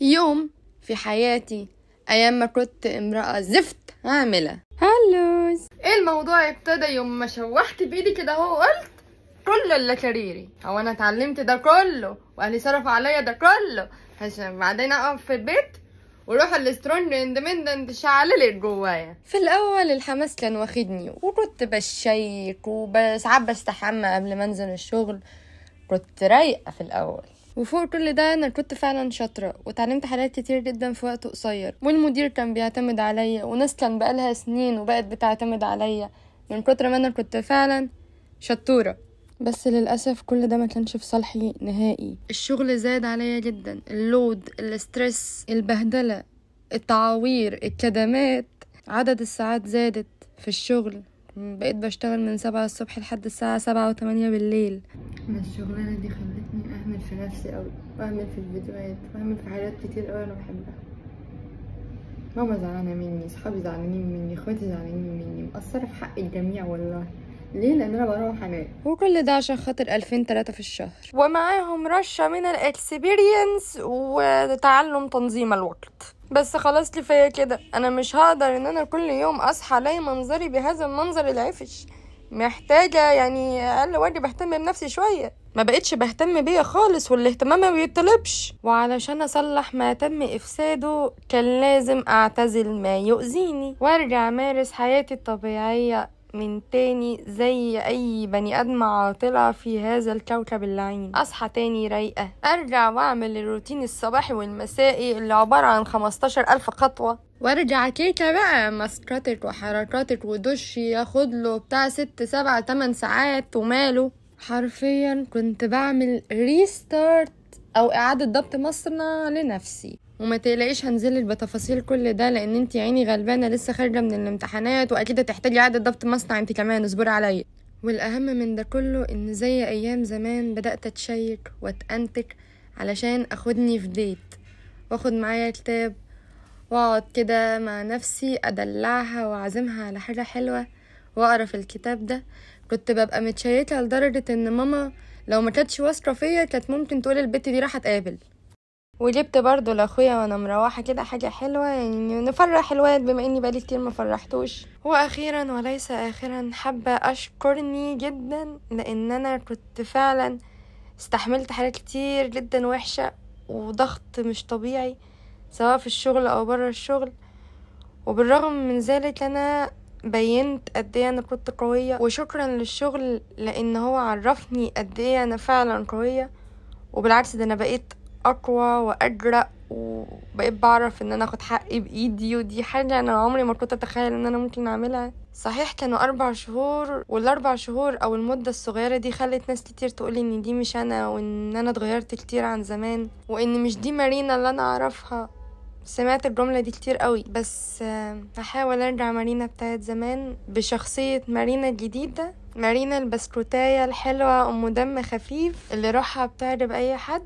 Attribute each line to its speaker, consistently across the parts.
Speaker 1: يوم في حياتي أيام ما كنت امرأة زفت عاملة هلوز إيه الموضوع ابتدى يوم ما شوحت بإيدي كده هو قلت كل اللي كاريري هو أنا اتعلمت ده كله وأهلي صرفوا عليا ده كله عشان بعدين أقف في البيت وروح السترونج اندبندنت شعللت جوايا في الاول الحماس كان واخدني وكنت بشيك وساعات بستحمى قبل ما انزل الشغل كنت رايقه في الاول وفوق كل ده انا كنت فعلا شاطره وتعلمت حاجات كتير جدا في وقت قصير والمدير كان بيعتمد عليا وناس كان بقالها سنين وبقت بتعتمد عليا من كتر ما انا كنت فعلا شطوره بس للأسف كل ده ما كانش في صالحي نهائي الشغل زاد عليا جدا اللود الاسترس البهدلة التعاوير الكدمات عدد الساعات زادت في الشغل بقيت بشتغل من سبعة الصبح لحد الساعة سبعة وتمانية بالليل الشغلانة دي خلتني بهمل في نفسي قوي بهمل في الفيديوهات بهمل في حاجات كتير قوي انا بحبها ماما زعلانه مني صحابي زعلانين مني اخواتي زعلانين مني مقصره في حق الجميع والله ليه لان انا بروح انام وكل ده عشان خاطر الفين تلاتة في الشهر ومعاهم رشه من الاكسبيرينس وتعلم تنظيم الوقت بس خلاص كفايه كده انا مش هقدر ان انا كل يوم اصحى الاقي منظري بهذا المنظر العفش محتاجة يعني أقل واجب أهتم بنفسي شوية ما بقتش بهتم بيا خالص والاهتمام ما بيطلبش وعلشان أصلح ما تم إفساده كان لازم أعتزل ما يؤذيني وأرجع أمارس حياتي الطبيعية من تاني زي أي بني آدم عاطلة في هذا الكوكب اللعين أصحى تاني رايقة أرجع وأعمل الروتين الصباحي والمسائي اللي عبارة عن 15 ألف خطوة وارجع كيكه بقى مسكتك وحركاتك ودشي ياخد له بتاع ست سبع تمن ساعات وماله حرفيا كنت بعمل ريستارت او اعاده ضبط مصنع لنفسي وما تقلقيش هنزلك بتفاصيل كل ده لان انت عيني غلبانه لسه خارجه من الامتحانات واكيد هتحتاجي عاده ضبط مصنع انت كمان اصبري عليا والاهم من ده كله ان زي ايام زمان بدات اتشيك واتانتك علشان اخدني في ديت واخد معايا كتاب واقعد كده مع نفسي ادلعها واعزمها على حاجه حلوه واقرا في الكتاب ده كنت ببقى متشيكه لدرجه ان ماما لو ما كانتش واثقه فيا كانت ممكن تقول البت دي راحت تقابل وجبت برضو لاخويا وانا مروحة كده حاجة حلوة يعني نفرح الواد بما اني بقالي كتير ما فرحتوش واخيرا وليس اخرا حابة اشكرني جدا لان انا كنت فعلا استحملت حاجات كتير جدا وحشة وضغط مش طبيعي سواء في الشغل او برا الشغل وبالرغم من ذلك انا بينت قد ايه انا كنت قوية وشكرا للشغل لان هو عرفني قد ايه انا فعلا قوية وبالعكس ده انا بقيت اقوى واجرأ وبقيت بعرف ان انا اخد حقي بايدي ودي حاجه انا عمري ما كنت اتخيل ان انا ممكن اعملها صحيح كانوا أربع شهور والأربع شهور أو المدة الصغيرة دي خلت ناس كتير تقولي إن دي مش أنا وإن أنا اتغيرت كتير عن زمان وإن مش دي مارينا اللي أنا أعرفها سمعت الجملة دي كتير قوي بس هحاول أرجع مارينا بتاعت زمان بشخصية مارينا الجديدة مارينا البسكوتاية الحلوة أم دم خفيف اللي روحها بتعجب أي حد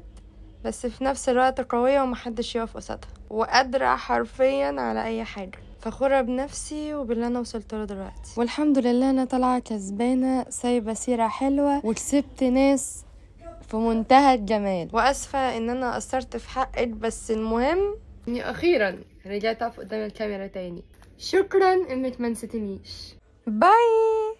Speaker 1: بس في نفس الوقت قوية ومحدش يقف قصادها وقادرة حرفيا على أي حاجة فخورة بنفسي وباللي أنا وصلت له دلوقتي والحمد لله أنا طالعة كسبانة سايبة سيرة حلوة وكسبت ناس في منتهى الجمال وأسفة إن أنا قصرت في حقك بس المهم إني أخيرا رجعت أقف قدام الكاميرا تاني شكرا إنك منستنيش باي